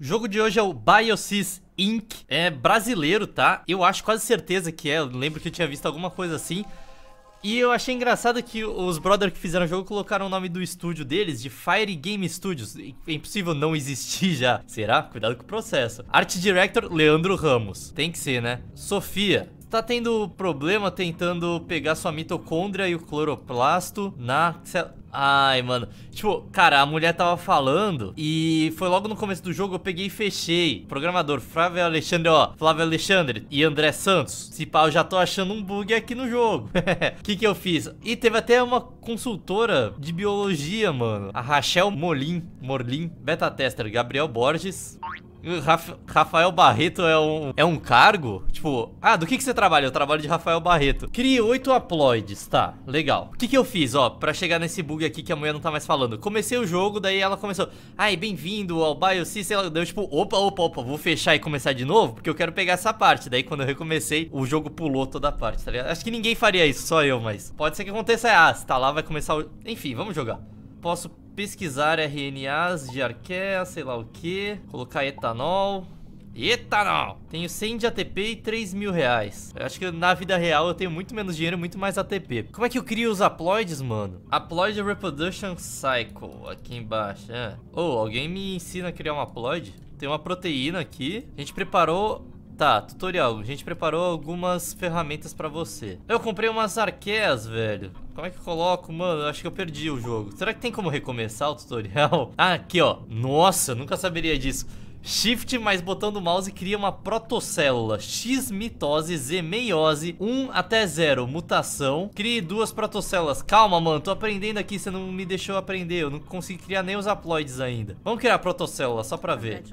O jogo de hoje é o Biosys Inc. É brasileiro, tá? Eu acho quase certeza que é. Eu lembro que eu tinha visto alguma coisa assim. E eu achei engraçado que os brothers que fizeram o jogo colocaram o nome do estúdio deles de Fire Game Studios. É impossível não existir já. Será? Cuidado com o processo. Art Director, Leandro Ramos. Tem que ser, né? Sofia, tá tendo problema tentando pegar sua mitocôndria e o cloroplasto na... Ai, mano. Tipo, cara, a mulher tava falando e foi logo no começo do jogo, eu peguei e fechei. Programador Flávio Alexandre, ó. Flávio Alexandre e André Santos. Se pá, eu já tô achando um bug aqui no jogo. O que que eu fiz? E teve até uma consultora de biologia, mano. A Rachel Molin, Morlin, beta tester, Gabriel Borges. Rafael Barreto é um, é um cargo? Tipo, ah, do que, que você trabalha? Eu trabalho de Rafael Barreto. Crie oito aploides, tá, legal. O que, que eu fiz, ó, pra chegar nesse bug aqui que a mulher não tá mais falando? Comecei o jogo, daí ela começou, ai, bem-vindo ao BioC, sei lá, deu tipo, opa, opa, opa, vou fechar e começar de novo, porque eu quero pegar essa parte. Daí quando eu recomecei, o jogo pulou toda a parte, tá ligado? Acho que ninguém faria isso, só eu, mas pode ser que aconteça, ah, se tá lá, vai começar o... Enfim, vamos jogar. Posso pesquisar RNAs de arqueia, sei lá o que, colocar etanol. Etanol! Tenho 100 de ATP e 3 mil reais. Eu acho que na vida real eu tenho muito menos dinheiro e muito mais ATP. Como é que eu crio os haploides, mano? Haploid Reproduction Cycle, aqui embaixo. Ou é. oh, alguém me ensina a criar um aploid? Tem uma proteína aqui. A gente preparou Tá, tutorial. A gente preparou algumas ferramentas pra você. Eu comprei umas arqueias, velho. Como é que eu coloco? Mano, acho que eu perdi o jogo. Será que tem como recomeçar o tutorial? Ah, aqui, ó. Nossa, nunca saberia disso. Shift mais botão do mouse cria uma protocélula X mitose, Z meiose 1 até 0, mutação Crie duas protocélulas Calma, mano, tô aprendendo aqui, você não me deixou aprender Eu não consegui criar nem os haploides ainda Vamos criar a protocélula, só pra ver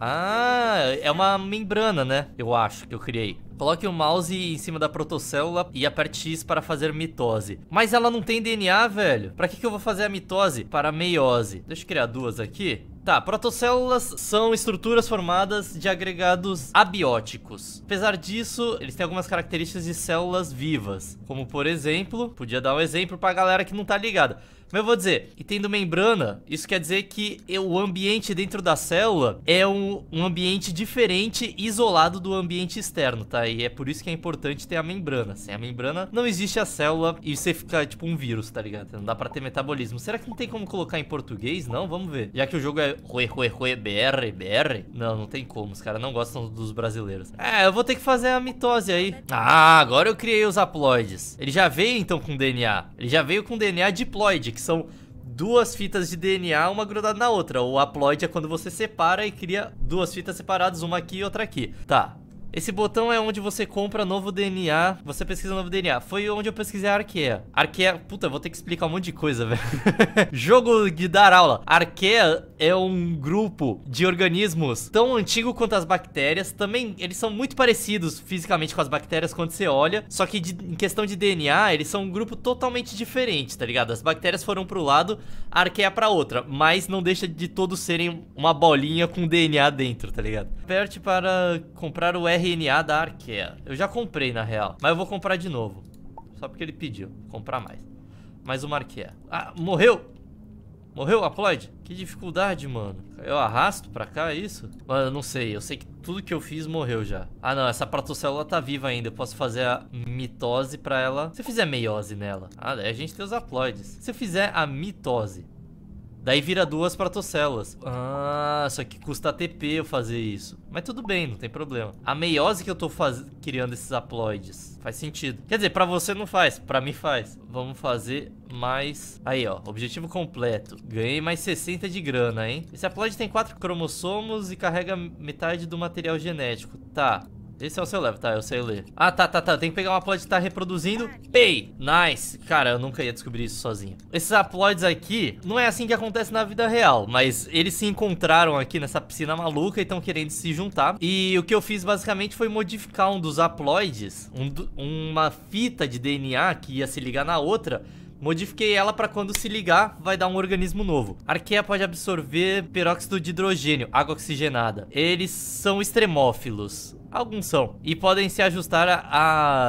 ah, é uma membrana, né? Eu acho que eu criei. Coloque o mouse em cima da protocélula e aperte X para fazer mitose. Mas ela não tem DNA, velho. Para que, que eu vou fazer a mitose? Para a meiose. Deixa eu criar duas aqui. Tá, protocélulas são estruturas formadas de agregados abióticos. Apesar disso, eles têm algumas características de células vivas. Como, por exemplo, podia dar um exemplo pra galera que não tá ligada. Mas eu vou dizer, e tendo membrana, isso quer dizer que o ambiente dentro da célula é um, um ambiente diferente isolado do ambiente externo, tá? E é por isso que é importante ter a membrana. Sem a membrana, não existe a célula e você fica tipo um vírus, tá ligado? Não dá pra ter metabolismo. Será que não tem como colocar em português? Não, vamos ver. Já que o jogo é Rue, Rue, Rue, BR, BR. Não, não tem como. Os caras não gostam dos brasileiros. É, eu vou ter que fazer a mitose aí. Ah, agora eu criei os haploides. Ele já veio então com DNA. Ele já veio com DNA diploide, que são duas fitas de DNA, uma grudada na outra. O haploide é quando você separa e cria duas fitas separadas, uma aqui e outra aqui. Tá, esse botão é onde você compra novo DNA, você pesquisa novo DNA. Foi onde eu pesquisei a Arkea. Arkea, puta, vou ter que explicar um monte de coisa, velho. Jogo de dar aula. Arkea é um grupo de organismos tão antigo quanto as bactérias. Também eles são muito parecidos fisicamente com as bactérias quando você olha, só que de, em questão de DNA, eles são um grupo totalmente diferente, tá ligado? As bactérias foram para um lado, a Arkea para outra, mas não deixa de todos serem uma bolinha com DNA dentro, tá ligado? Aperte para comprar o RNA da Arkea. Eu já comprei, na real. Mas eu vou comprar de novo. Só porque ele pediu. Comprar mais. Mais uma Arkea. Ah, morreu! Morreu, Aploid? Que dificuldade, mano. Eu arrasto pra cá, é isso? Mano, eu não sei. Eu sei que tudo que eu fiz morreu já. Ah, não. Essa protocélula tá viva ainda. Eu posso fazer a mitose pra ela... Se eu fizer meiose nela... Ah, daí a gente tem os Aploids. Se eu fizer a mitose Daí vira duas protocelas. Ah, só que custa tp eu fazer isso. Mas tudo bem, não tem problema. A meiose que eu tô faz... criando esses haploides faz sentido. Quer dizer, pra você não faz, pra mim faz. Vamos fazer mais... Aí, ó, objetivo completo. Ganhei mais 60 de grana, hein? Esse haploide tem quatro cromossomos e carrega metade do material genético. Tá, esse é o seu level, tá? Eu sei ler. Ah, tá, tá, tá. Tem que pegar uma upload que tá reproduzindo. Pay! Nice! Cara, eu nunca ia descobrir isso sozinho. Esses uploads aqui, não é assim que acontece na vida real, mas eles se encontraram aqui nessa piscina maluca e estão querendo se juntar. E o que eu fiz basicamente foi modificar um dos haploides, um, uma fita de DNA que ia se ligar na outra, Modifiquei ela para quando se ligar, vai dar um organismo novo. Arqueia pode absorver peróxido de hidrogênio, água oxigenada. Eles são extremófilos. Alguns são. E podem se ajustar a,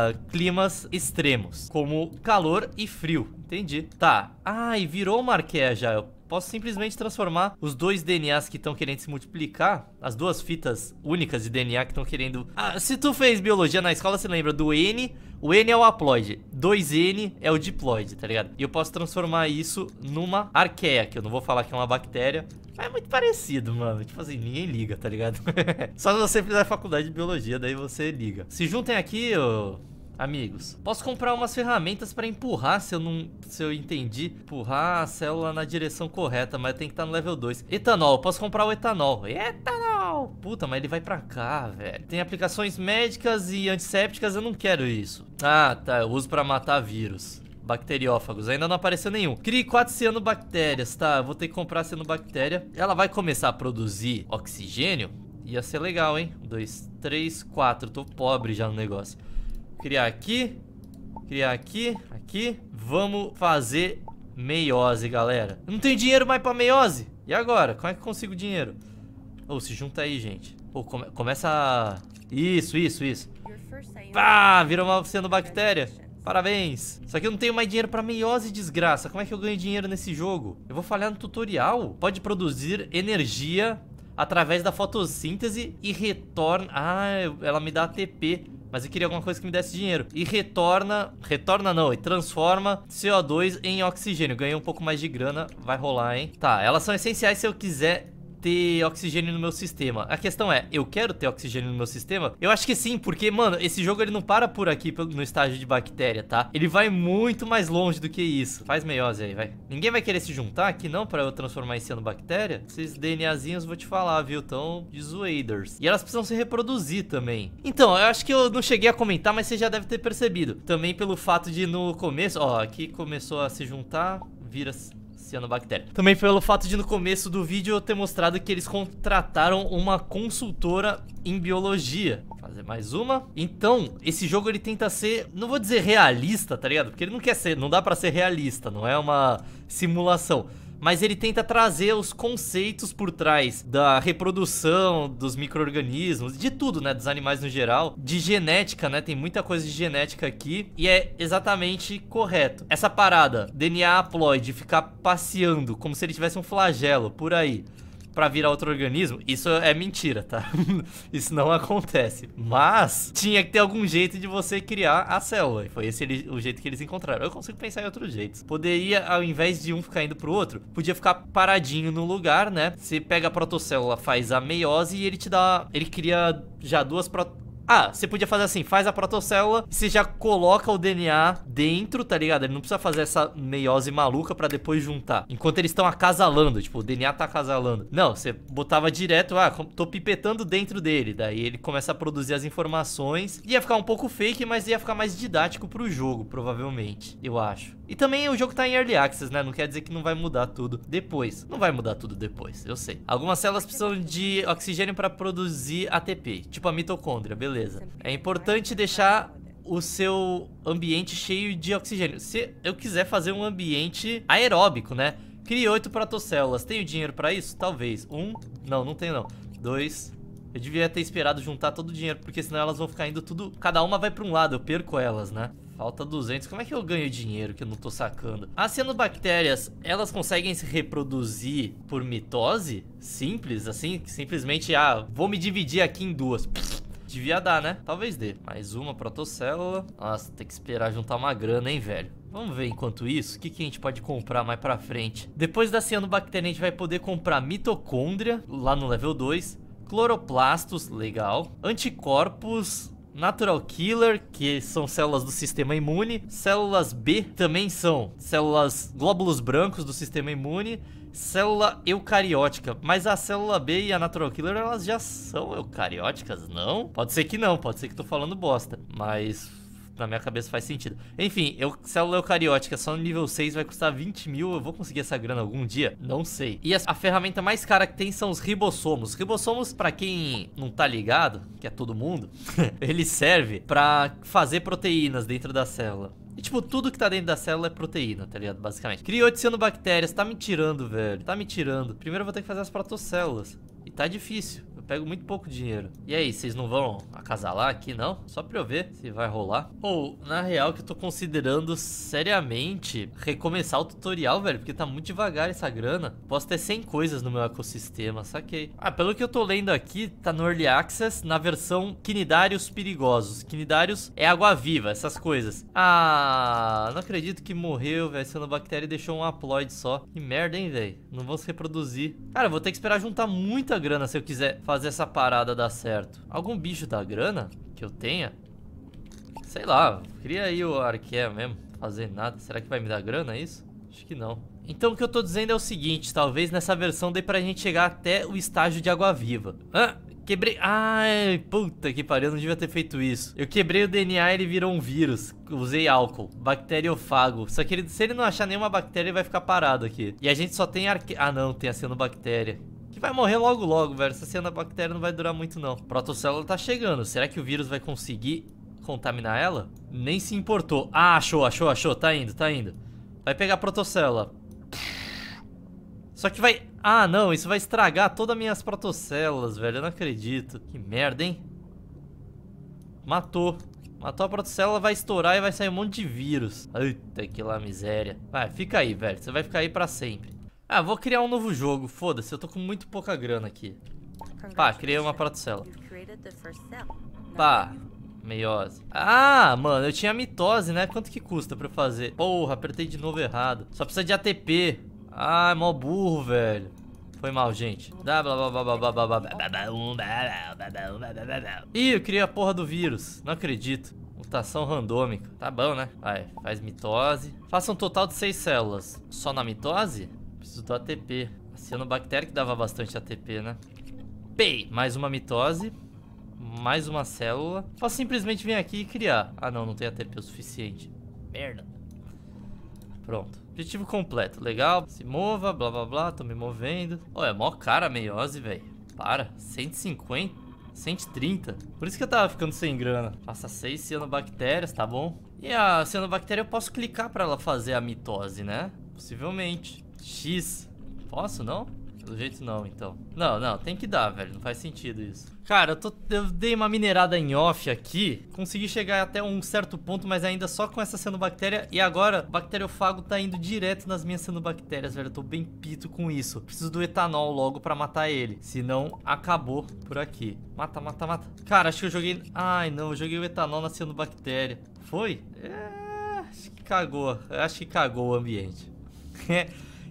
a climas extremos, como calor e frio. Entendi. Tá. Ah, e virou uma arqueia já. Eu posso simplesmente transformar os dois DNAs que estão querendo se multiplicar, as duas fitas únicas de DNA que estão querendo... Ah, se tu fez biologia na escola, você lembra do N o N é o haploide, 2N é o diploide, tá ligado? E eu posso transformar isso numa arqueia, que eu não vou falar que é uma bactéria, mas é muito parecido, mano. Tipo assim, ninguém liga, tá ligado? Só se você fizer faculdade de biologia, daí você liga. Se juntem aqui, ô... Amigos, posso comprar umas ferramentas pra empurrar, se eu não... Se eu entendi, empurrar a célula na direção correta, mas tem que estar tá no level 2. Etanol, posso comprar o etanol. Etanol! tal. Puta, mas ele vai pra cá, velho. Tem aplicações médicas e antissépticas, eu não quero isso. Ah, tá, eu uso pra matar vírus. Bacteriófagos, ainda não apareceu nenhum Crie 4 cianobactérias, tá, vou ter que comprar cianobactéria Ela vai começar a produzir oxigênio Ia ser legal, hein 1, 2, 3, 4, tô pobre já no negócio Criar aqui Criar aqui, aqui Vamos fazer meiose, galera não tem dinheiro mais pra meiose E agora? Como é que eu consigo dinheiro? Ô, oh, se junta aí, gente. Pô, oh, come começa... Isso, isso, isso. Pá, virou uma sendo bactéria. Parabéns. Só que eu não tenho mais dinheiro pra meiose desgraça. Como é que eu ganho dinheiro nesse jogo? Eu vou falhar no tutorial. Pode produzir energia através da fotossíntese e retorna... Ah, ela me dá ATP. Mas eu queria alguma coisa que me desse dinheiro. E retorna... Retorna não, e transforma CO2 em oxigênio. Ganhei um pouco mais de grana, vai rolar, hein? Tá, elas são essenciais se eu quiser ter oxigênio no meu sistema. A questão é, eu quero ter oxigênio no meu sistema? Eu acho que sim, porque, mano, esse jogo ele não para por aqui no estágio de bactéria, tá? Ele vai muito mais longe do que isso. Faz meiose aí, vai. Ninguém vai querer se juntar aqui não pra eu transformar esse ano bactéria? Esses DNAzinhos, vou te falar, viu? Tão de zoaders. E elas precisam se reproduzir também. Então, eu acho que eu não cheguei a comentar, mas você já deve ter percebido. Também pelo fato de no começo, ó, aqui começou a se juntar, vira cianobactéria. Também pelo fato de no começo do vídeo eu ter mostrado que eles contrataram uma consultora em biologia. Vou fazer mais uma. Então, esse jogo ele tenta ser, não vou dizer realista, tá ligado? Porque ele não quer ser, não dá pra ser realista, não é uma simulação mas ele tenta trazer os conceitos por trás da reprodução dos micro-organismos, de tudo, né? Dos animais no geral, de genética, né? Tem muita coisa de genética aqui e é exatamente correto. Essa parada, DNA haploide, ficar passeando como se ele tivesse um flagelo por aí para virar outro organismo, isso é mentira, tá? isso não acontece. Mas tinha que ter algum jeito de você criar a célula. E foi esse ele, o jeito que eles encontraram. Eu consigo pensar em outros jeitos. Poderia, ao invés de um ficar indo pro outro, podia ficar paradinho no lugar, né? Você pega a protocélula, faz a meiose e ele te dá. Ele cria já duas protocélulas ah, você podia fazer assim, faz a protocélula, você já coloca o DNA dentro, tá ligado? Ele não precisa fazer essa meiose maluca pra depois juntar. Enquanto eles estão acasalando, tipo, o DNA tá acasalando. Não, você botava direto, ah, tô pipetando dentro dele. Daí ele começa a produzir as informações. Ia ficar um pouco fake, mas ia ficar mais didático pro jogo, provavelmente, eu acho. E também o jogo tá em Early Access, né? Não quer dizer que não vai mudar tudo depois. Não vai mudar tudo depois, eu sei. Algumas células precisam de oxigênio para produzir ATP, tipo a mitocôndria, beleza. É importante deixar o seu ambiente cheio de oxigênio. Se eu quiser fazer um ambiente aeróbico, né? Crie oito protocélulas. Tenho dinheiro para isso? Talvez. Um? Não, não tenho não. Dois, eu devia ter esperado juntar todo o dinheiro, porque senão elas vão ficar indo tudo... Cada uma vai pra um lado, eu perco elas, né? Falta 200. Como é que eu ganho dinheiro que eu não tô sacando? As ah, cianobactérias, elas conseguem se reproduzir por mitose? Simples, assim? Simplesmente, ah, vou me dividir aqui em duas. Devia dar, né? Talvez dê. Mais uma protocélula. Nossa, tem que esperar juntar uma grana, hein, velho? Vamos ver enquanto isso, o que, que a gente pode comprar mais pra frente. Depois da cianobactéria, a gente vai poder comprar mitocôndria, lá no level 2 cloroplastos, legal, anticorpos, Natural Killer, que são células do sistema imune. Células B também são células glóbulos brancos do sistema imune. Célula eucariótica, mas a célula B e a Natural Killer elas já são eucarióticas, não? Pode ser que não, pode ser que tô falando bosta, mas na minha cabeça faz sentido. Enfim, eu, célula eucariótica só no nível 6 vai custar 20 mil. Eu vou conseguir essa grana algum dia? Não sei. E a, a ferramenta mais cara que tem são os ribossomos. Ribossomos, para quem não tá ligado, que é todo mundo, ele serve para fazer proteínas dentro da célula. E, tipo, tudo que tá dentro da célula é proteína, tá ligado? Basicamente. Criou bactérias? tá me tirando, velho. Tá me tirando. Primeiro eu vou ter que fazer as protocélulas. E tá difícil pego muito pouco dinheiro. E aí, vocês não vão acasalar aqui, não? Só pra eu ver se vai rolar. Ou, na real, que eu tô considerando seriamente recomeçar o tutorial, velho, porque tá muito devagar essa grana. Posso ter 100 coisas no meu ecossistema, saquei. Ah, pelo que eu tô lendo aqui, tá no Early Access, na versão Quinidários Perigosos. Quinidários é água-viva, essas coisas. Ah, não acredito que morreu, velho, sendo bactéria e deixou um aploide só. Que merda, hein, velho? Não vão se reproduzir. Cara, vou ter que esperar juntar muita grana se eu quiser fazer fazer essa parada dar certo? Algum bicho da grana que eu tenha? Sei lá, cria aí o arqué mesmo, fazer nada. Será que vai me dar grana é isso? Acho que não. Então o que eu tô dizendo é o seguinte, talvez nessa versão dê pra gente chegar até o estágio de água-viva. Ah, quebrei... Ai, puta que pariu, eu não devia ter feito isso. Eu quebrei o DNA e ele virou um vírus. Usei álcool, bacteriofago. Só que ele, se ele não achar nenhuma bactéria, ele vai ficar parado aqui. E a gente só tem arque... Ah não, tem a cianobactéria. Que vai morrer logo logo, velho. Essa cena bactéria não vai durar muito, não. Protocélula tá chegando. Será que o vírus vai conseguir contaminar ela? Nem se importou. Ah, achou, achou, achou. Tá indo, tá indo. Vai pegar a protocélula. Só que vai... Ah, não. Isso vai estragar todas as minhas protocélulas, velho. Eu não acredito. Que merda, hein? Matou. Matou a protocélula, vai estourar e vai sair um monte de vírus. Eita, que lá miséria. Vai, fica aí, velho. Você vai ficar aí pra sempre. Ah, vou criar um novo jogo, foda-se, eu tô com muito pouca grana aqui. Pá, criei uma protocela. Pá, meiose. Ah, mano, eu tinha mitose, né? Quanto que custa pra eu fazer? Porra, apertei de novo errado. Só precisa de ATP. Ah, é mó burro, velho. Foi mal, gente. Ih, eu criei a porra do vírus. Não acredito. Mutação randômica. Tá bom, né? Vai, faz mitose. Faça um total de seis células. Só na mitose? Preciso do ATP. A cianobactéria que dava bastante ATP, né? Pei! Mais uma mitose. Mais uma célula. Posso simplesmente vir aqui e criar. Ah, não. Não tem ATP o suficiente. Merda. Pronto. Objetivo completo. Legal. Se mova, blá, blá, blá. Tô me movendo. Ó, oh, é mó cara a meiose, velho. Para. 150? 130. Por isso que eu tava ficando sem grana. Faça 6 cianobactérias, tá bom? E a cianobactéria eu posso clicar pra ela fazer a mitose, né? Possivelmente. X. Posso, não? Do jeito não, então. Não, não, tem que dar, velho. Não faz sentido isso. Cara, eu, tô, eu dei uma minerada em off aqui. Consegui chegar até um certo ponto, mas ainda só com essa cianobactéria. E agora, o bacteriofago tá indo direto nas minhas cianobactérias, velho. Eu tô bem pito com isso. Preciso do etanol logo pra matar ele. Senão, acabou por aqui. Mata, mata, mata. Cara, acho que eu joguei... Ai, não. Eu joguei o etanol na cianobactéria. Foi? É... Acho que cagou. Acho que cagou o ambiente. É.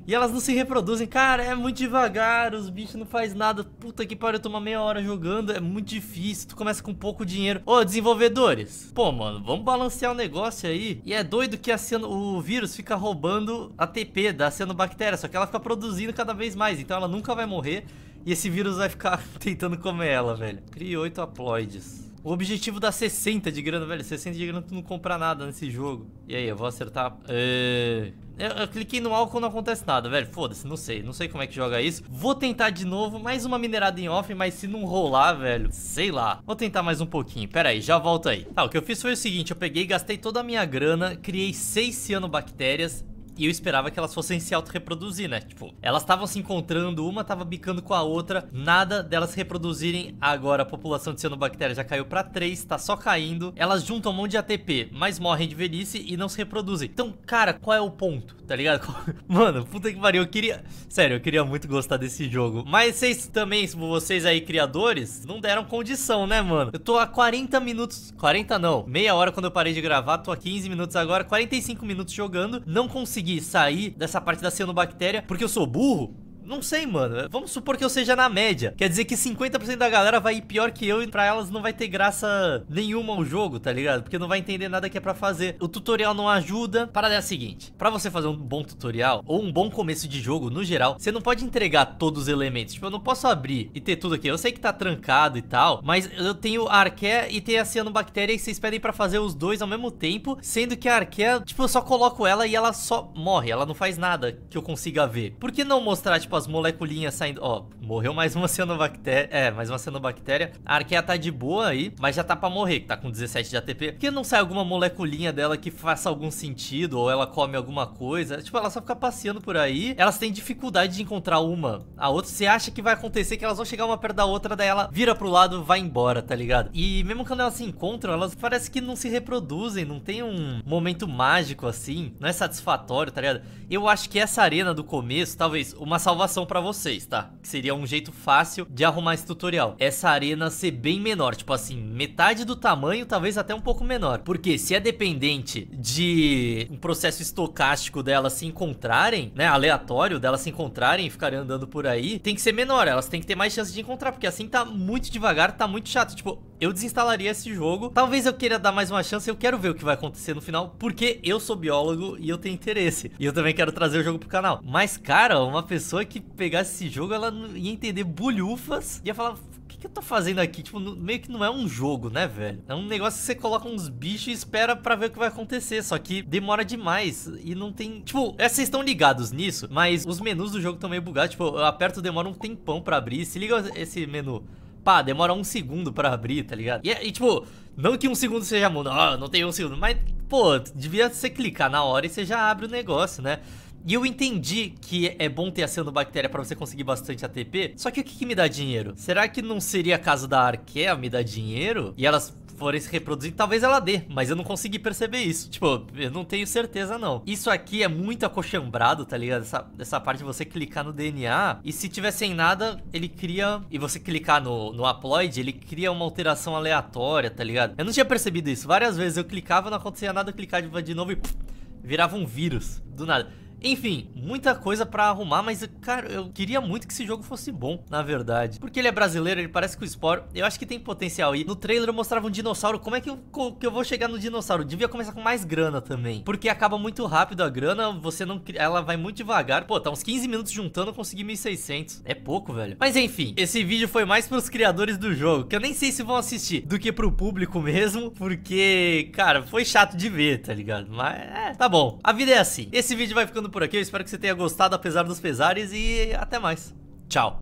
e elas não se reproduzem. Cara, é muito devagar, os bichos não faz nada. Puta que pariu, toma meia hora jogando. É muito difícil, tu começa com pouco dinheiro. Ô, desenvolvedores. Pô, mano, vamos balancear o negócio aí. E é doido que a ciano, o vírus fica roubando a TP da cianobactéria. Só que ela fica produzindo cada vez mais. Então ela nunca vai morrer. E esse vírus vai ficar tentando comer ela, velho. Crie oito aploides. O objetivo dá 60 de grana, velho. 60 de grana tu não compra nada nesse jogo. E aí, eu vou acertar. Ei. Eu, eu cliquei no álcool, não acontece nada, velho. Foda-se, não sei. Não sei como é que joga isso. Vou tentar de novo, mais uma minerada em off, mas se não rolar, velho, sei lá. Vou tentar mais um pouquinho. Pera aí, já volto aí. Tá, o que eu fiz foi o seguinte. Eu peguei, gastei toda a minha grana, criei seis cianobactérias e eu esperava que elas fossem se auto-reproduzir, né? Tipo, elas estavam se encontrando, uma tava bicando com a outra, nada delas reproduzirem. Agora a população de cianobactéria já caiu pra 3, tá só caindo. Elas juntam um monte de ATP, mas morrem de velhice e não se reproduzem. Então, cara, qual é o ponto, tá ligado? Mano, puta que pariu, eu queria... Sério, eu queria muito gostar desse jogo. Mas vocês também, vocês aí criadores, não deram condição, né, mano? Eu tô há 40 minutos... 40 não, meia hora quando eu parei de gravar, tô há 15 minutos agora, 45 minutos jogando, não consegui conseguir sair dessa parte da cianobactéria, porque eu sou burro, não sei, mano. Vamos supor que eu seja na média. Quer dizer que 50% da galera vai ir pior que eu e pra elas não vai ter graça nenhuma o jogo, tá ligado? Porque não vai entender nada que é pra fazer. O tutorial não ajuda. Parada é a seguinte. Pra você fazer um bom tutorial ou um bom começo de jogo, no geral, você não pode entregar todos os elementos. Tipo, eu não posso abrir e ter tudo aqui. Eu sei que tá trancado e tal, mas eu tenho arqué e tem a cianobactéria e vocês pedem pra fazer os dois ao mesmo tempo, sendo que a arqué, tipo, eu só coloco ela e ela só morre. Ela não faz nada que eu consiga ver. Por que não mostrar, tipo, as moleculinhas saindo. Ó, morreu mais uma cianobactéria. É, mais uma cianobactéria. A Arqueia tá de boa aí, mas já tá pra morrer, que tá com 17 de ATP. Por que não sai alguma moleculinha dela que faça algum sentido? Ou ela come alguma coisa? Tipo, ela só fica passeando por aí. Elas têm dificuldade de encontrar uma. A outra, você acha que vai acontecer que elas vão chegar uma perto da outra, daí ela vira pro lado, vai embora, tá ligado? E mesmo quando elas se encontram, elas parece que não se reproduzem, não tem um momento mágico assim, não é satisfatório, tá ligado? Eu acho que essa arena do começo, talvez uma salvação informação pra vocês, tá? Que seria um jeito fácil de arrumar esse tutorial. Essa arena ser bem menor, tipo assim, metade do tamanho, talvez até um pouco menor. Porque se é dependente de um processo estocástico dela se encontrarem, né, aleatório delas se encontrarem e ficarem andando por aí, tem que ser menor, elas têm que ter mais chance de encontrar, porque assim tá muito devagar, tá muito chato, tipo, eu desinstalaria esse jogo. Talvez eu queira dar mais uma chance, eu quero ver o que vai acontecer no final, porque eu sou biólogo e eu tenho interesse. E eu também quero trazer o jogo pro canal. Mas, cara, uma pessoa que que pegasse esse jogo, ela ia entender bolhufas e ia falar. O que, que eu tô fazendo aqui? Tipo, meio que não é um jogo, né, velho? É um negócio que você coloca uns bichos e espera para ver o que vai acontecer. Só que demora demais e não tem. Tipo, é, vocês estão ligados nisso, mas os menus do jogo estão meio bugados. Tipo, eu aperto, demora um tempão para abrir. Se liga esse menu. Pá, demora um segundo para abrir, tá ligado? e, é, e tipo, não que um segundo seja muito, oh, não tem um segundo, mas, pô, devia você clicar na hora e você já abre o negócio, né? E eu entendi que é bom ter a cianobactéria para você conseguir bastante ATP, só que o que, que me dá dinheiro? Será que não seria caso da Arkea me dar dinheiro? E elas forem se reproduzir, talvez ela dê, mas eu não consegui perceber isso. Tipo, eu não tenho certeza, não. Isso aqui é muito acochambrado, tá ligado? Essa, essa parte de você clicar no DNA e se tiver sem nada, ele cria... E você clicar no, no aploid ele cria uma alteração aleatória, tá ligado? Eu não tinha percebido isso. Várias vezes eu clicava, não acontecia nada, eu clicava de novo e... Pff, virava um vírus, do nada. Enfim, muita coisa para arrumar, mas, cara, eu queria muito que esse jogo fosse bom, na verdade. Porque ele é brasileiro, ele parece com o Spore, eu acho que tem potencial. aí no trailer eu mostrava um dinossauro, como é que eu, que eu vou chegar no dinossauro? Devia começar com mais grana também, porque acaba muito rápido a grana, você não... ela vai muito devagar. Pô, tá uns 15 minutos juntando, eu consegui 1.600. É pouco, velho. Mas enfim, esse vídeo foi mais pros criadores do jogo, que eu nem sei se vão assistir, do que pro público mesmo, porque, cara, foi chato de ver, tá ligado? Mas, é, tá bom. A vida é assim. Esse vídeo vai ficando ficando por aqui. Eu espero que você tenha gostado, apesar dos pesares, e até mais. Tchau.